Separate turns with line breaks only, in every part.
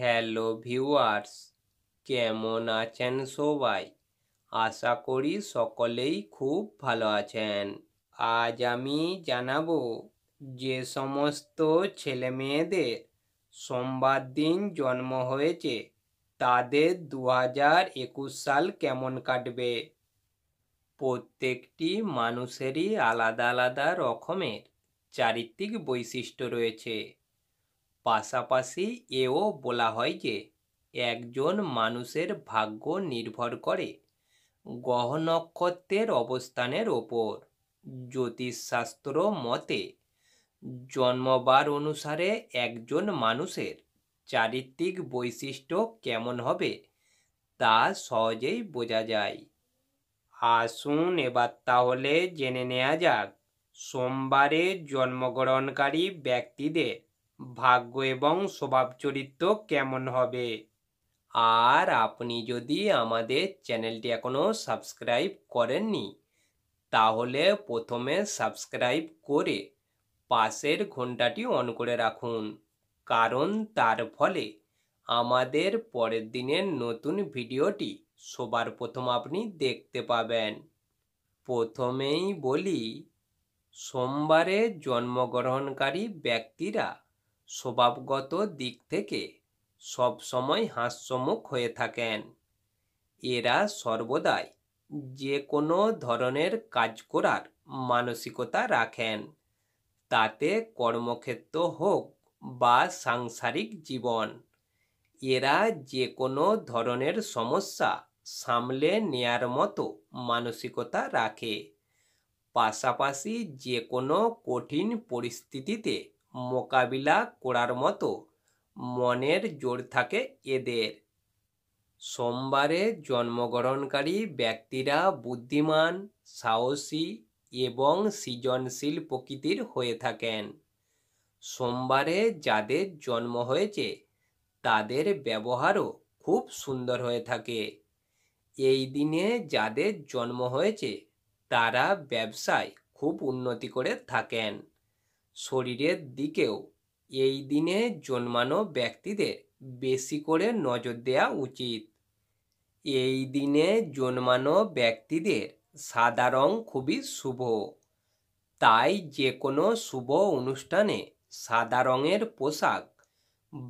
hello viewers কেমন আছেন সবাই আশা করি সকলেই খুব ভালো আছেন আজ আমি জানাবো যে সমস্ত ছেলে মেয়েদের সোমবার দিন জন্ম হয়েছে তাদের দু হাজার একুশ সাল কেমন কাটবে প্রত্যেকটি মানুষেরই আলাদা আলাদা রকমের চারিত্রিক বৈশিষ্ট্য রয়েছে পাশাপাশি এও বলা হয় যে একজন মানুষের ভাগ্য নির্ভর করে গ্রহ নক্ষত্রের অবস্থানের ওপর জ্যোতিষশাস্ত্র মতে জন্মবার অনুসারে একজন মানুষের চারিত্রিক বৈশিষ্ট্য কেমন হবে তা সহজেই বোঝা যায় আসুন এবার তাহলে জেনে নেওয়া যাক সোমবারে জন্মগ্রহণকারী ব্যক্তিদের ভাগ্য এবং স্বভাব চরিত্র কেমন হবে আর আপনি যদি আমাদের চ্যানেলটি এখনও সাবস্ক্রাইব করেননি তাহলে প্রথমে সাবস্ক্রাইব করে পাশের ঘন্টাটি অন করে রাখুন কারণ তার ফলে আমাদের পরের দিনের নতুন ভিডিওটি সবার প্রথম আপনি দেখতে পাবেন প্রথমেই বলি সোমবারে জন্মগ্রহণকারী ব্যক্তিরা স্বভাবগত দিক থেকে সবসময় হাস্যমুখ হয়ে থাকেন এরা সর্বদাই যে কোনো ধরনের কাজ করার মানসিকতা রাখেন তাতে কর্মক্ষেত্র হোক বা সাংসারিক জীবন এরা যে কোনো ধরনের সমস্যা সামলে নেয়ার মতো মানসিকতা রাখে পাশাপাশি যে কোনো কঠিন পরিস্থিতিতে মোকাবিলা করার মতো মনের জোর থাকে এদের সোমবারে জন্মগ্রহণকারী ব্যক্তিরা বুদ্ধিমান সাহসী এবং সৃজনশীল প্রকৃতির হয়ে থাকেন সোমবারে যাদের জন্ম হয়েছে তাদের ব্যবহারও খুব সুন্দর হয়ে থাকে এই দিনে যাদের জন্ম হয়েছে তারা ব্যবসায় খুব উন্নতি করে থাকেন শরীরের দিকেও এই দিনে জন্মানো ব্যক্তিদের বেশি করে নজর দেওয়া উচিত এই দিনে জন্মানো ব্যক্তিদের সাদা রং খুবই শুভ তাই যে কোনো শুভ অনুষ্ঠানে সাদা রঙের পোশাক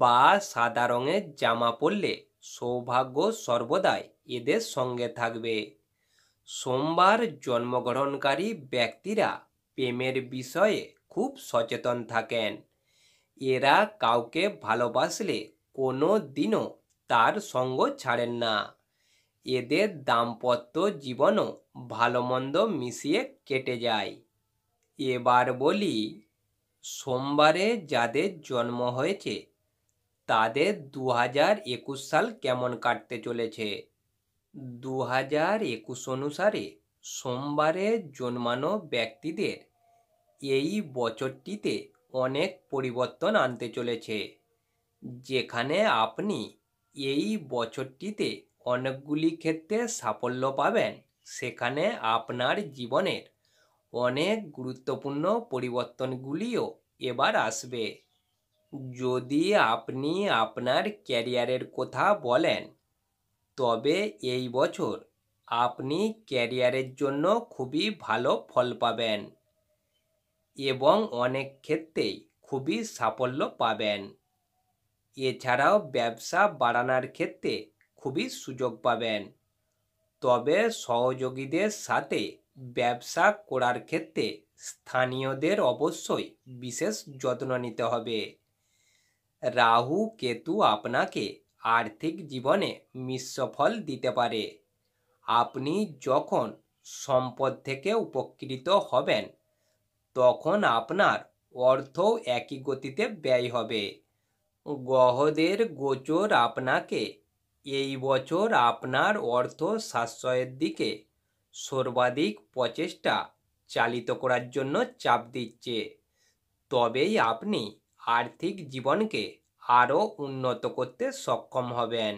বা সাদা রঙের জামা পরলে সৌভাগ্য সর্বদাই এদের সঙ্গে থাকবে সোমবার জন্মগ্রহণকারী ব্যক্তিরা প্রেমের বিষয়ে খুব সচেতন থাকেন এরা কাউকে ভালোবাসলে কোনো দিনও তার সঙ্গ ছাড়েন না এদের দাম্পত্য জীবনও ভালোমন্দ মিশিয়ে কেটে যায় এবার বলি সোমবারে যাদের জন্ম হয়েছে তাদের দু হাজার একুশ সাল কেমন কাটতে চলেছে দু হাজার একুশ অনুসারে সোমবারে জন্মানো ব্যক্তিদের এই বছরটিতে অনেক পরিবর্তন আনতে চলেছে যেখানে আপনি এই বছরটিতে অনেকগুলি ক্ষেত্রে সাফল্য পাবেন সেখানে আপনার জীবনের অনেক গুরুত্বপূর্ণ পরিবর্তনগুলিও এবার আসবে যদি আপনি আপনার ক্যারিয়ারের কথা বলেন তবে এই বছর আপনি ক্যারিয়ারের জন্য খুবই ভালো ফল পাবেন এবং অনেক ক্ষেত্রেই খুবই সাফল্য পাবেন এছাড়াও ব্যবসা বাড়ানোর ক্ষেত্রে খুবই সুযোগ পাবেন তবে সহযোগীদের সাথে ব্যবসা করার ক্ষেত্রে স্থানীয়দের অবশ্যই বিশেষ যত্ন নিতে হবে রাহু কেতু আপনাকে আর্থিক জীবনে মিশ্র ফল দিতে পারে আপনি যখন সম্পদ থেকে উপকৃত হবেন তখন আপনার অর্থ একই গতিতে ব্যয় হবে গ্রহদের গোচর আপনাকে এই বছর আপনার অর্থ সাশ্রয়ের দিকে সর্বাধিক প্রচেষ্টা চালিত করার জন্য চাপ দিচ্ছে তবেই আপনি আর্থিক জীবনকে আরও উন্নত করতে সক্ষম হবেন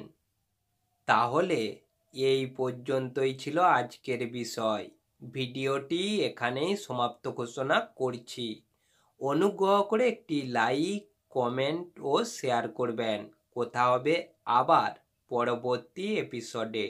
তাহলে এই পর্যন্তই ছিল আজকের বিষয় ভিডিওটি এখানেই সমাপ্ত ঘোষণা করছি অনুগ্রহ করে একটি লাইক কমেন্ট ও শেয়ার করবেন কথা হবে আবার পরবর্তী এপিসোডে